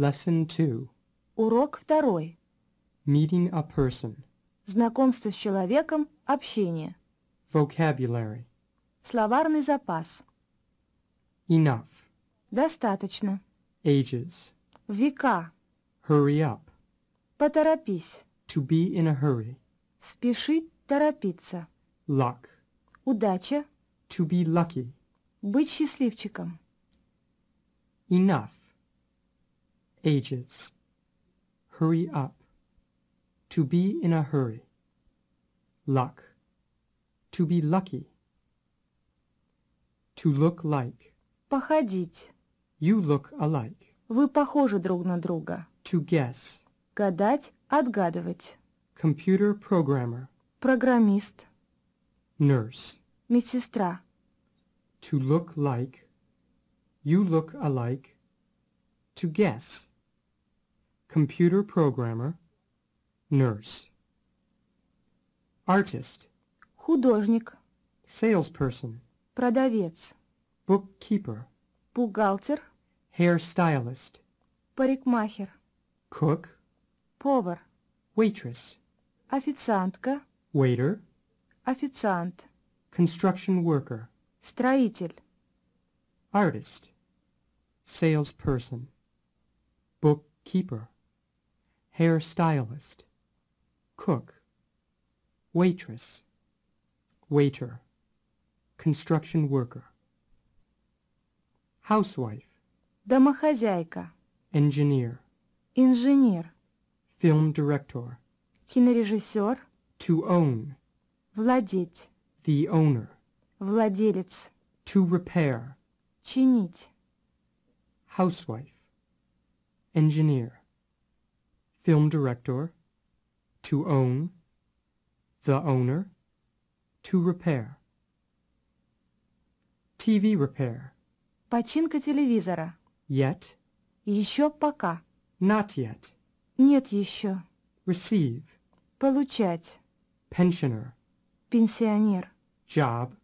Lesson 2. Урок 2. Meeting a person. Знакомство с человеком, общение. Vocabulary. Словарный запас. Enough. Достаточно. Ages. Века. Hurry up. Поторопись. To be in a hurry. Спешить, торопиться. Luck. Удача. To be lucky. Быть счастливчиком. Enough. ages. Hurry up. To be in a hurry. Luck. To be lucky. To look like. Походить. You look alike. Вы похожи друг на друга. To guess. Гадать, отгадывать. Computer programmer. Программист. Nurse. Медсестра. To look like. You look alike. To guess computer programmer, nurse. Artist. Художник. Salesperson. Продавец. Bookkeeper. Бухгалтер. Hairstylist. Парикмахер. Cook. Повар. Waitress. Официантка. Waiter. Официант. Construction worker. Строитель. Artist. Salesperson. Bookkeeper hairstylist, cook, waitress, waiter, construction worker, housewife, домохозяйка, engineer, инженер, film director, кинорежиссер, to own, владеть, the owner, владелец, to repair, чинить, housewife, engineer, film director, to own, the owner, to repair. TV repair. Починка телевизора. Yet. Еще пока. Not yet. Нет еще. Receive. Получать. Pensioner. Пенсионер. Job.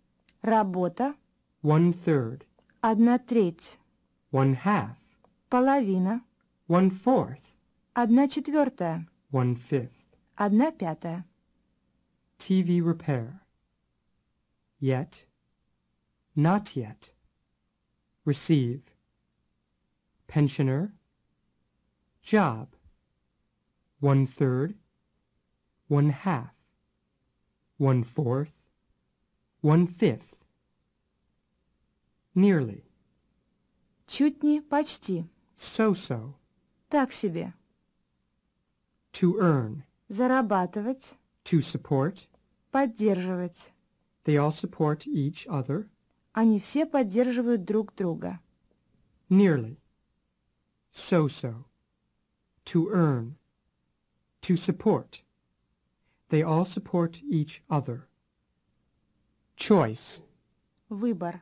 Работа. One third. Одна треть. One half. Половина. One fourth. Одна четвертая. One fifth. Одна пятая. TV repair. Yet. Not yet. Receive. Pensioner. Job. One third. One half. One fourth. One fifth. Nearly. Чуть не, почти. So-so. Так себе. To earn. Зарабатывать. To support. Поддерживать. They all support each other. Они все поддерживают друг друга. Nearly. So-so. To earn. To support. They all support each other. Choice. Выбор.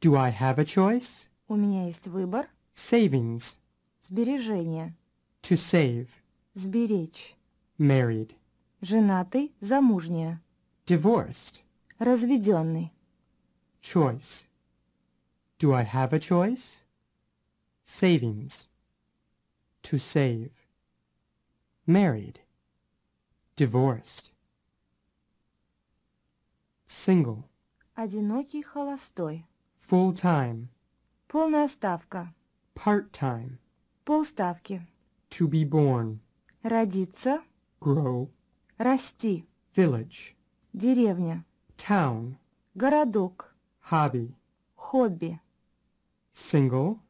Do I have a choice? У меня есть выбор. Savings. To save. Сберечь. Married. Женатый, замужняя. Divorced. Разведенный. Choice. Do I have a choice? Savings. To save. Married. Divorced. Single. Одинокий, холостой. Full time. Полная ставка. Part time. Полставки. To be born. Родиться. Grow. Расти. Village. Деревня. Town. Городок. Hobby. Хобби. Single.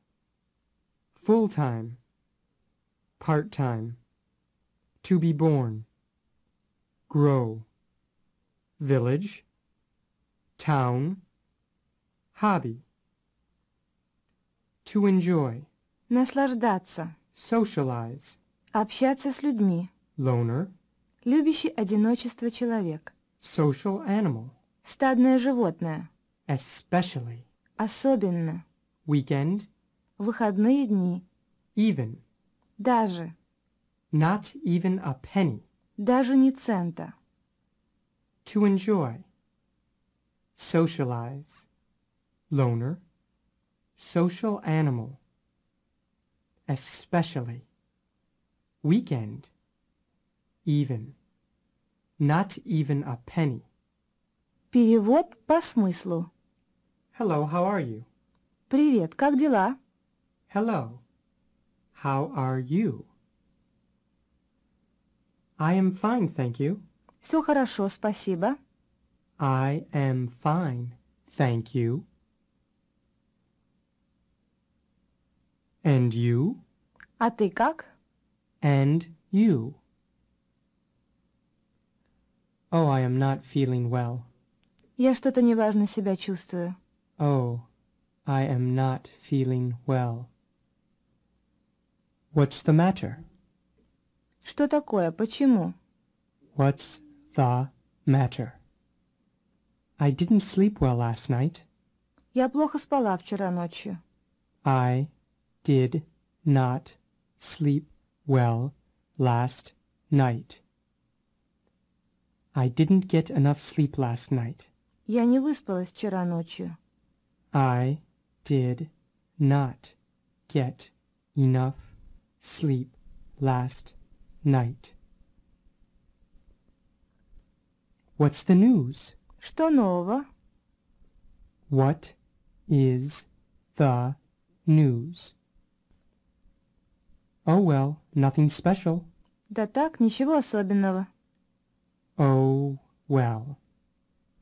Full-time. Part-time. To be born. Grow. Village. Town. Hobby. To enjoy. Наслаждаться. Socialize. Общаться с людьми. Loner. Любящий одиночество человек. Social animal. Стадное животное. Especially. Особенно. Weekend. Выходные дни. Even. Даже. Not even a penny. Даже не цента. To enjoy. Socialize. Loner. Social animal. Especially. weekend, even, not even a penny. Перевод по смыслу. Hello, how are you? Привет, как дела? Hello, how are you? I am fine, thank you. Все хорошо, спасибо. I am fine, thank you. And you? А ты как? and you. Oh, I am not feeling well. Я что-то неважно себя чувствую. Oh, I am not feeling well. What's the matter? Что такое? Почему? What's the matter? I didn't sleep well last night. Я плохо спала вчера ночью. I did not sleep well last night. I didn't get enough sleep last night. Я не выспалась вчера ночью. I did not get enough sleep last night. What's the news? Что нового? What is the news? Oh well, nothing special. Да так, ничего особенного. Oh well,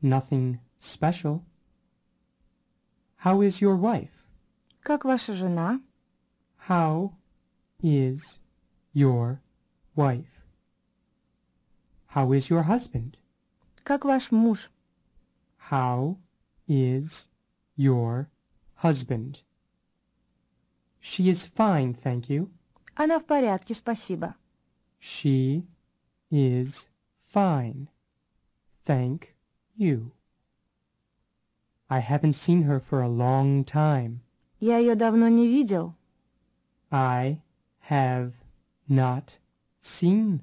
nothing special. How is your wife? Как ваша жена? How is your wife? How is your husband? Как ваш муж? How is your husband? She is fine, thank you. Она в порядке, спасибо. She is fine. Thank you. I haven't seen her for a long time. Я ее давно не видел. I have not seen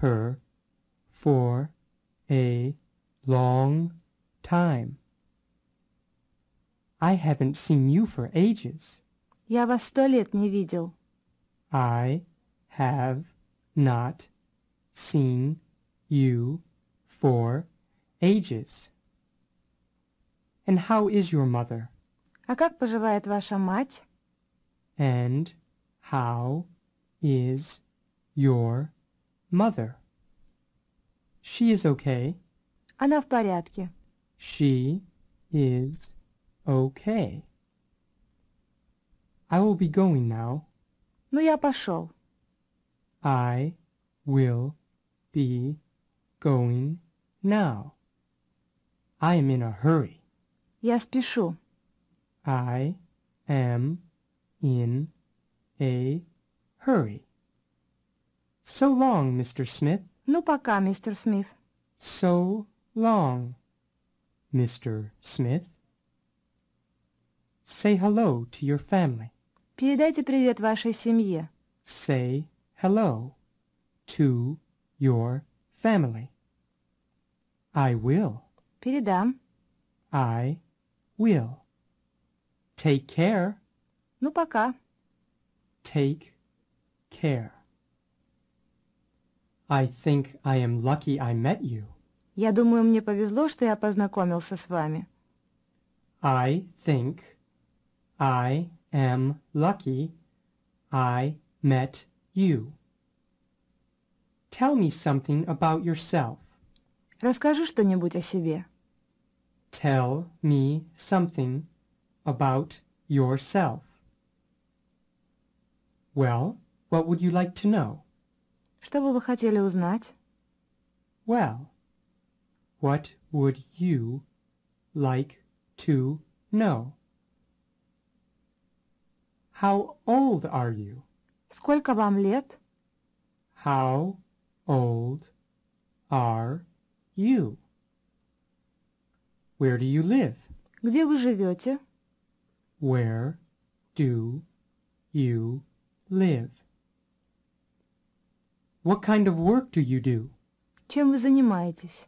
her for a long time. I haven't seen you for ages. Я вас сто лет не видел. I have not seen you for ages. And how is your mother? А как поживает ваша мать? And how is your mother? She is okay. Она в порядке. She is okay. I will be going now. Ну, я пошел. I will be going now. I am in a hurry. Я спешу. I am in a hurry. So long, Mr. Smith. Ну, пока, Mr. Smith. So long, Mr. Smith. Say hello to your family. Передайте привет вашей семье. Say hello to your family. I will. Передам. I will. Take care. Ну, пока. Take care. I think I am lucky I met you. Я думаю, мне повезло, что я познакомился с вами. I think I am lucky I met you. Tell me something about yourself. Расскажи что-нибудь о себе. Tell me something about yourself. Well, what would you like to know? Что бы вы хотели узнать? Well, what would you like to know? How old are you? Сколько вам лет? How old are you? Where do you live? Где вы живете? Where do you live? What kind of work do you do? Чем вы занимаетесь?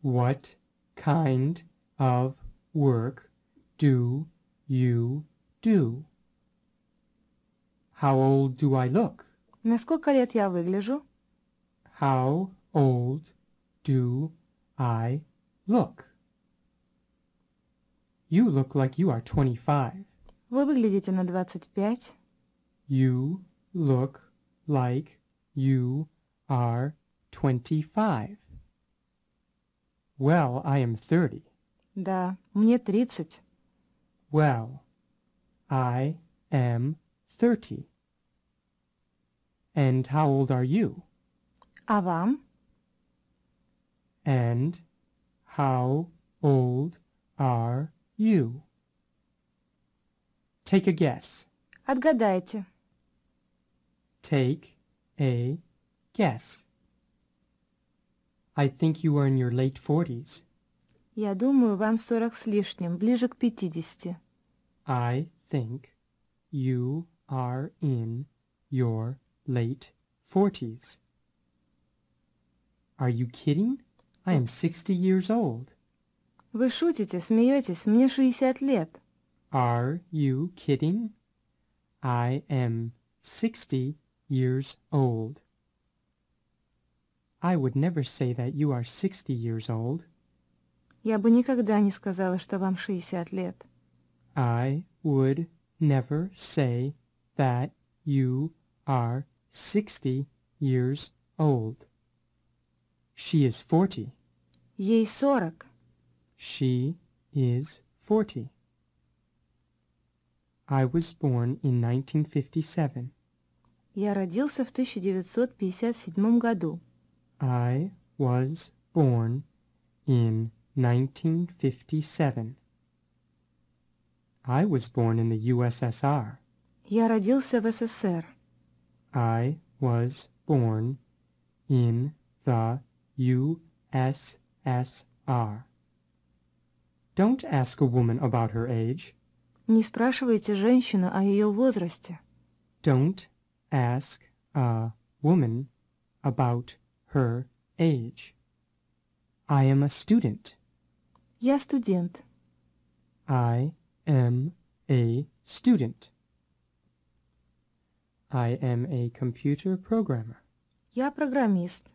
What kind of work do you do? How old do I look? Насколько лет я выгляжу? How old do I look? You look like you are 25. Вы выглядите на 25. You look like you are 25. Well, I am 30. Да, мне 30. Well, I am 30. And how old are you? Avam? And how old are you? Take a guess. Отгадайте. Take a guess. I think you are in your late 40s. Я думаю, вам сорок с лишним, ближе к пятидесяти. I think you are in your late 40s. Are you kidding? I am 60 years old. Вы шутите, смеетесь, мне 60 лет. Are you kidding? I am 60 years old. I would never say that you are 60 years old. Я бы никогда не сказала, что вам 60 лет. I would never say that you are 60 years old. She is 40. Ей 40. She is 40. I was born in 1957. Я родился в 1957 году. I was born in 1957. I was born in the USSR. Я родился в СССР. I was born in the USSR. Don't ask a woman about her age. Не спрашивайте женщину о ее возрасте. Don't ask a woman about her age. I am a student. Я студент. I am a student. I am a computer programmer. Я программист.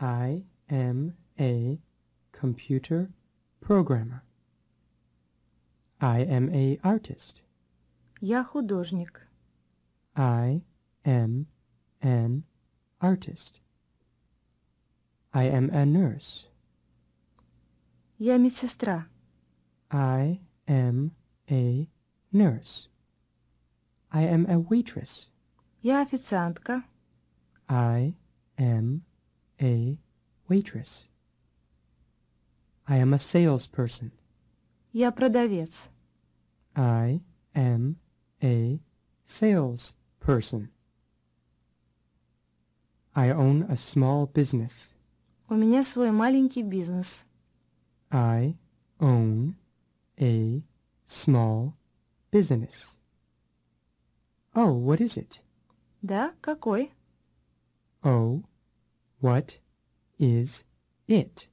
I am a computer programmer. I am a artist. Я художник. I am an artist. I am a nurse. Я медсестра. I am a nurse. I am a waitress. Я официантка. I am a waitress. I am a salesperson. Я продавец. I am a salesperson. I own a small business. У меня свой маленький бизнес. I own a small business. Oh, what is it? Да, какой? Oh, what is it?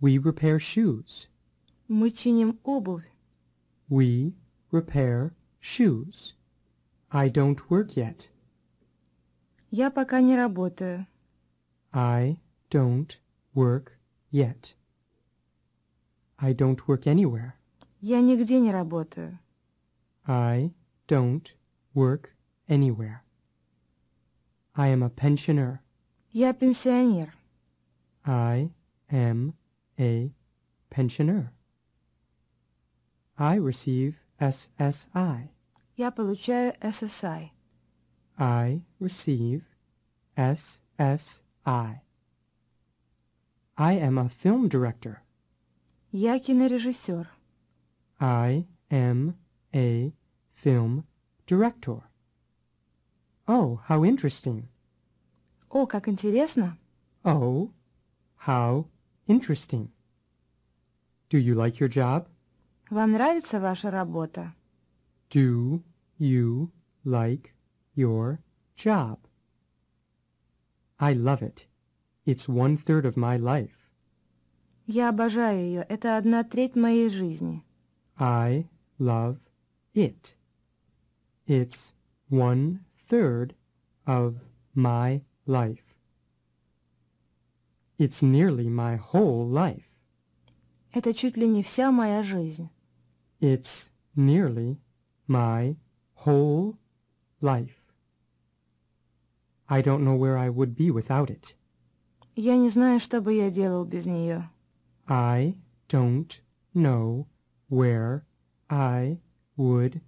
We repair shoes. Мы чиним обувь. We repair shoes. I don't work yet. Я пока не работаю. I don't work yet. I don't work anywhere. Я нигде не работаю. I don't work anywhere. I am a pensioner. Я пенсионер. I am a pensioner. I receive SSI. Я получаю SSI. I receive SSI. I am a film director. Я кинорежиссер. I am a film director. Oh, how interesting. О, как интересно. Oh, how interesting. Do you like your job? Вам нравится ваша работа? Do you like your job? I love it. It's one third of my life. Я обожаю ее. Это одна треть моей жизни. I love it. It's one third of my life. It's nearly my whole life. Это чуть ли не вся моя жизнь. It's nearly my whole life. I don't know where I would be without it. Я не знаю, что бы я делал без нее. I don't know where I would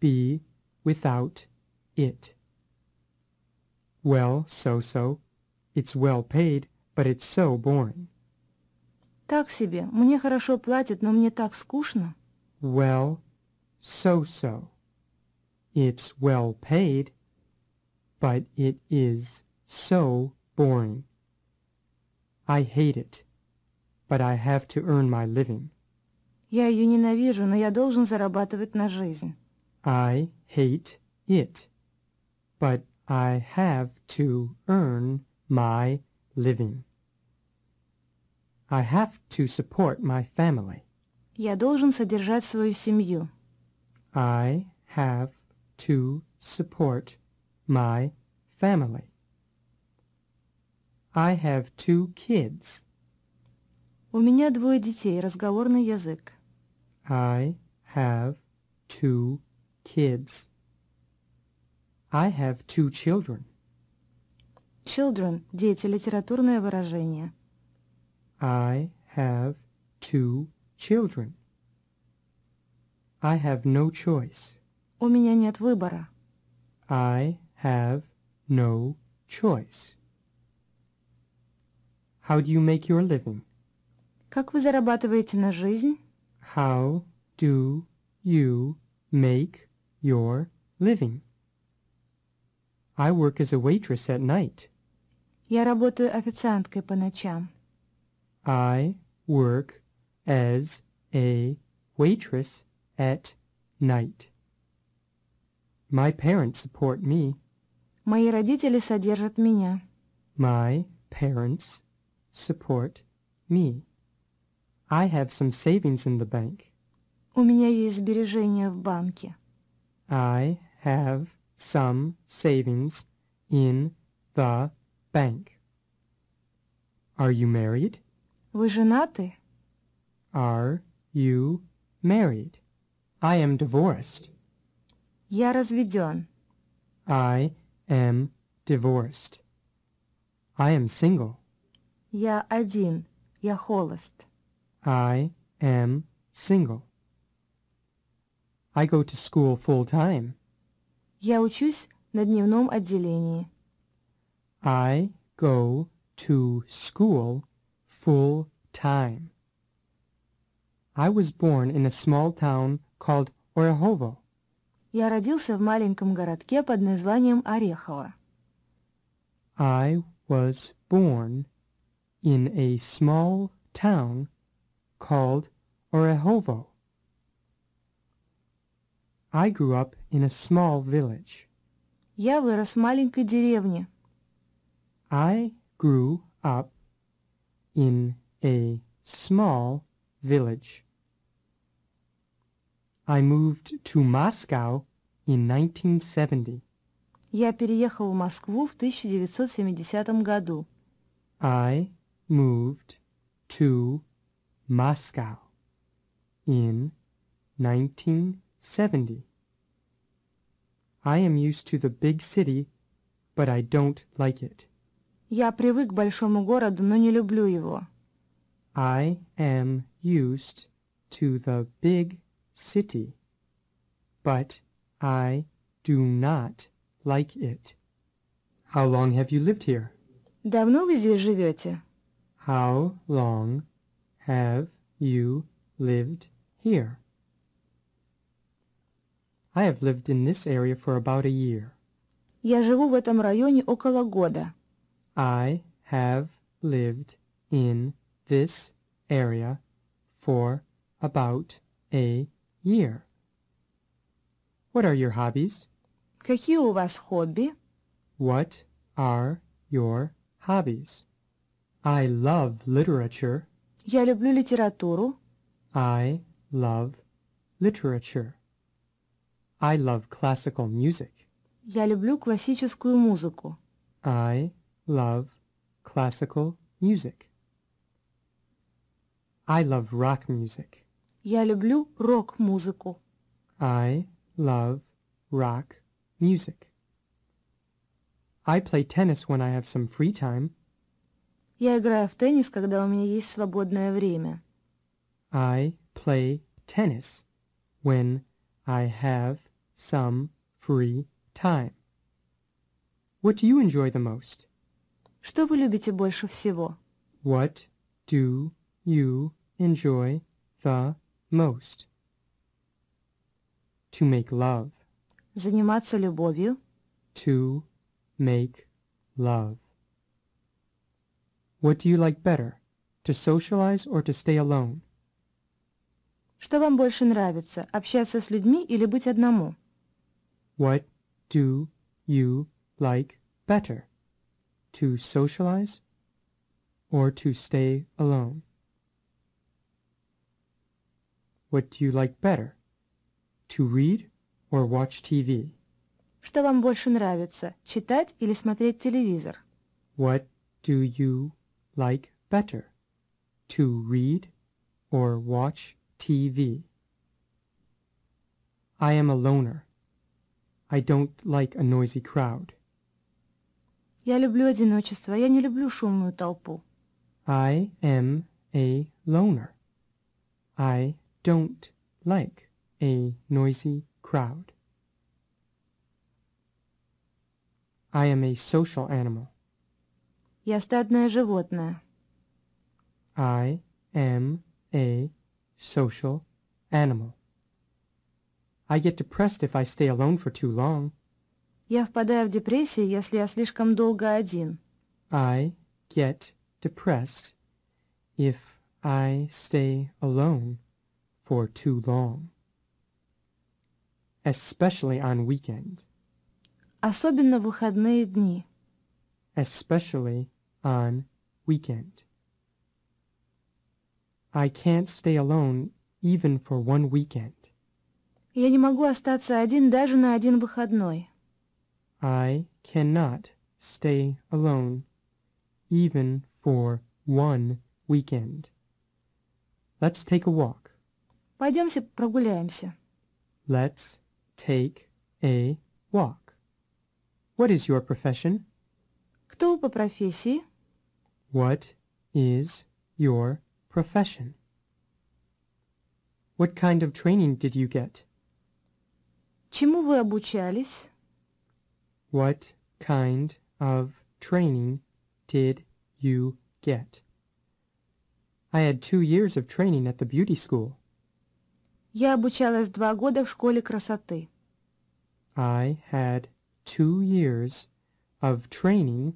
be without it. Well, so-so. It's well paid, but it's so boring. Так себе. Мне хорошо платят, но мне так скучно. Well, so-so. It's well paid, but it is so boring. I hate it, but I have to earn my living. Я ее ненавижу, но я должен зарабатывать на жизнь. I hate it, but I have to earn my living. I have to support my family. Я должен содержать свою семью. I have to support my family. I have two kids. У меня двое детей. Разговорный язык. I have two kids. I have two children. Children – дети, литературное выражение. I have two children. I have no choice. У меня нет выбора. I have no choice. How do you make your living? Как вы зарабатываете на жизнь? How do you make your living? I work as a waitress at night. Я работаю официанткой по ночам. I work as a waitress at night. My parents support me. Мои родители содержат меня. My parents support me. I have some savings in the bank. У меня есть сбережения в банке. I have some savings in the bank. Are you married? Вы женаты? Are you married? I am divorced. Я разведен. I am divorced. I am single. Я один. Я холост. I am single. I go to school full time. Я учусь на дневном отделении. I go to school full time. I was born in a small town called Orehovo. Я родился в маленьком городке под названием Орехово. I was born in a small town called Orehovo. I grew up in a small village. Я вырос в маленькой деревне. I grew up in a small village. I moved to Moscow in 1970. Я переехал в Москву в 1970 году. I moved to Moscow in 1970. 70. I am used to the big city, but I don't like it. Я привык к большому городу, но не люблю его. I am used to the big city, but I do not like it. How long have you lived here? Давно вы здесь живете? How long have you lived here? I have lived in this area for about a year. Я живу в этом районе около года. I have lived in this area for about a year. What are your hobbies? Какие у вас хобби? What are your hobbies? I love literature. Я люблю литературу. I love literature. I love classical music. Я люблю классическую музыку. I love classical music. I love rock music. Я люблю рок-музыку. I love rock music. I play tennis when I have some free time. Я играю в теннис, когда у меня есть свободное время. I play tennis when I have some free time. What do you enjoy the most? Что вы любите больше всего? What do you enjoy the most? To make love. Заниматься любовью. To make love. What do you like better, to socialize or to stay alone? Что вам больше нравится, общаться с людьми или быть одному? What do you like better? To socialize or to stay alone? What do you like better? To read or watch TV? Что вам больше нравится, читать или смотреть телевизор? What do you like better? To read or watch TV? I am a loner. I don't like a noisy crowd. Я люблю одиночество. Я не люблю шумную толпу. I am a loner. I don't like a noisy crowd. I am a social animal. Я стадное животное. I am a social animal. I get depressed if I stay alone for too long. Я впадаю в депрессию, если я слишком долго один. I get depressed if I stay alone for too long. Especially on weekend. Особенно в выходные дни. Especially on weekend. I can't stay alone even for one weekend. Я не могу остаться один даже на один выходной. I cannot stay alone, even for one weekend. Let's take a walk. Пойдемся прогуляемся. Let's take a walk. What is your profession? Кто по профессии? What is your profession? What kind of training did you get? Чему вы обучались? What kind of training did you get? I had two years of training at the beauty school. Я обучалась два года в школе красоты. I had two years of training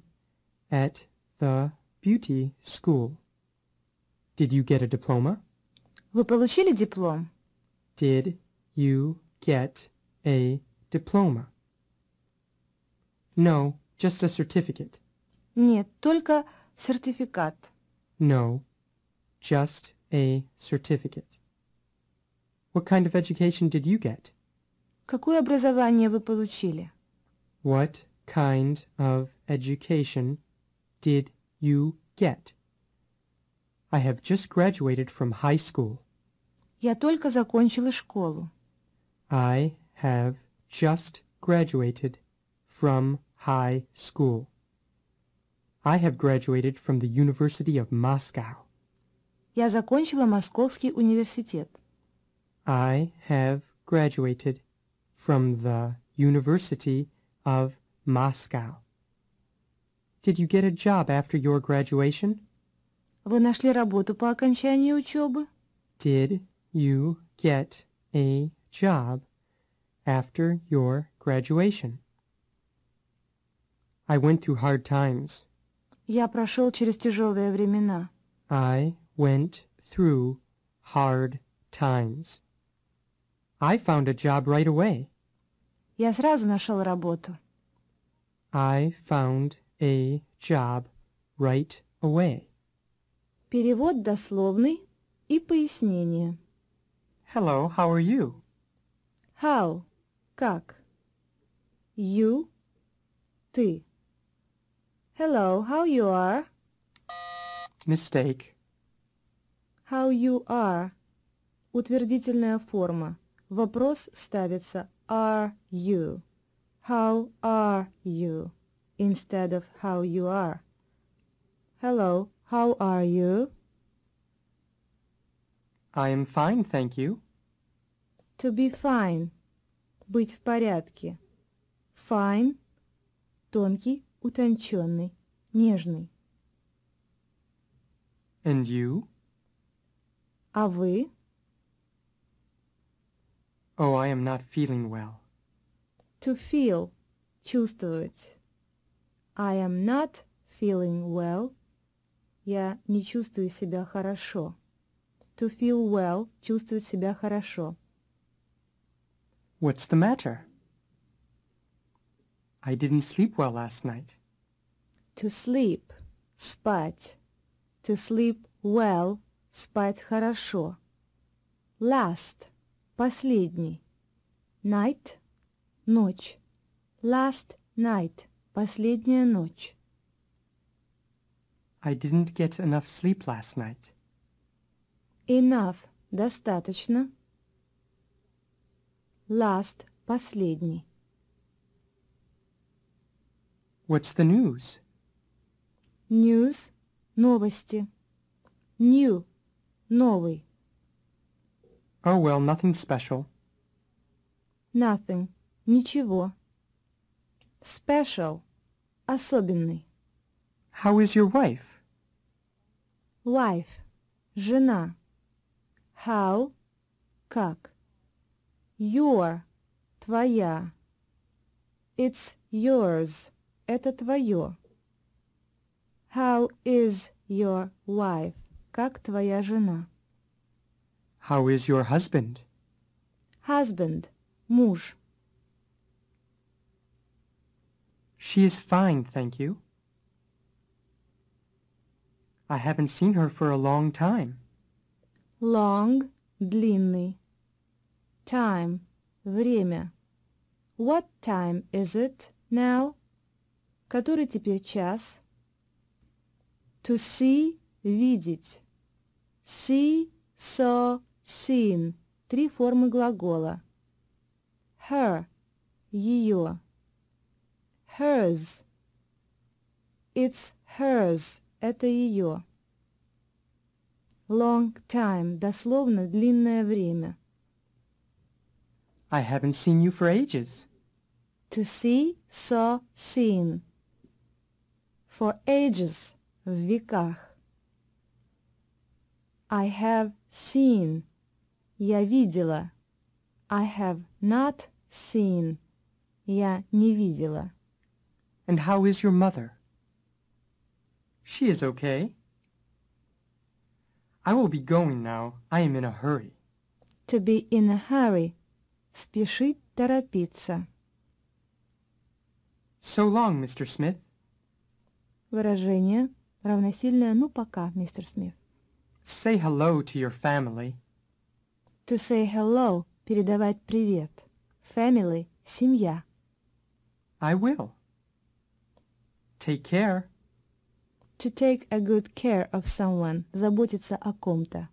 at the beauty school. Did you get a diploma? Вы получили диплом? Did you get a diploma. No, just a certificate. Нет, только сертификат. No, just a certificate. What kind of education did you get? Какое образование вы получили? What kind of education did you get? I have just graduated from high school. Я только закончила школу. I have just graduated from high school. I have graduated from the University of Moscow. Я закончила Московский университет. I have graduated from the University of Moscow. Did you get a job after your graduation? Вы нашли работу по окончании учебы? Did you get a job after your graduation. I went through hard times. Я прошел через тяжелые времена. I went through hard times. I found a job right away. Я сразу нашел работу. I found a job right away. Перевод дословный и пояснение. Hello, how are you? How Как? You. Ты. Hello, how you are? Mistake. How you are? Утвердительная форма. Вопрос ставится are you. How are you? Instead of how you are. Hello, how are you? I am fine, thank you. To be fine. быть в порядке. Fine – тонкий, утонченный, нежный. And you? А вы? Oh, I am not feeling well. To feel – чувствовать. I am not feeling well. Я не чувствую себя хорошо. To feel well – чувствовать себя хорошо. What's the matter? I didn't sleep well last night. To sleep – спать. To sleep well – спать хорошо. Last – последний. Night – ночь. Last night – последняя ночь. I didn't get enough sleep last night. Enough – достаточно. Last, последний. What's the news? News – новости. New – новый. Oh well, nothing special. Nothing – ничего. Special – особенный. How is your wife? Wife – жена. How – как. Your – твоя. It's yours – это твое. How is your wife? Как твоя жена? How is your husband? Husband – муж. She is fine, thank you. I haven't seen her for a long time. Long – длинный. Time – время. What time is it now? Который теперь час? To see – видеть. See, saw, seen – три формы глагола. Her – ее. Hers – it's hers – это ее. Long time – дословно длинное время. I haven't seen you for ages. To see, saw, seen. For ages, веках. I have seen. Я видела. I have not seen. Я не видела. And how is your mother? She is okay. I will be going now. I am in a hurry. To be in a hurry Спешить, торопиться. So long, Mr. Smith. Выражение равносильное «ну пока, мистер Смит». Say hello to your family. To say hello – передавать привет. Family – семья. I will. Take care. To take a good care of someone – заботиться о ком-то.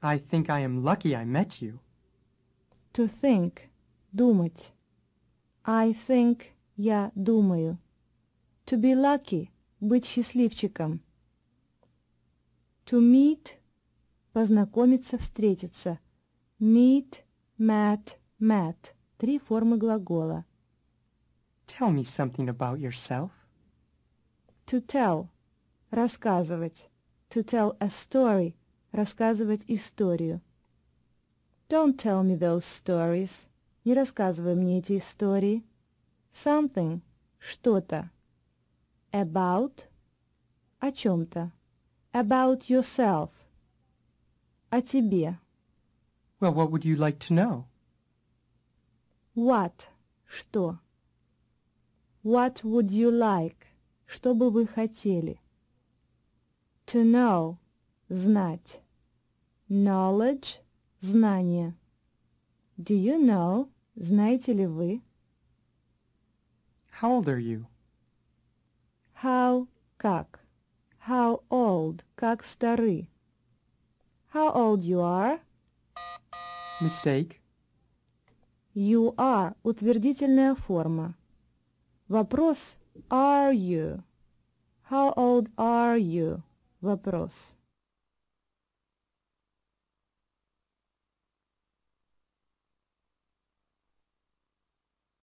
I think I am lucky I met you to think – думать. I think – я думаю. To be lucky – быть счастливчиком. To meet – познакомиться, встретиться. Meet, met, met – три формы глагола. Tell me something about yourself. To tell – рассказывать. To tell a story – рассказывать историю. Don't tell me those stories. Не рассказывай мне эти истории. Something. Что-то. About. О чем-то. About yourself. О тебе. Well, what would you like to know? What? Что? What would you like? Что бы вы хотели? To know. Знать. Knowledge. знание. Do you know? Знаете ли вы? How old are you? How как? How old? Как стары? How old you are? Mistake. You are – утвердительная форма. Вопрос – are you? How old are you? Вопрос.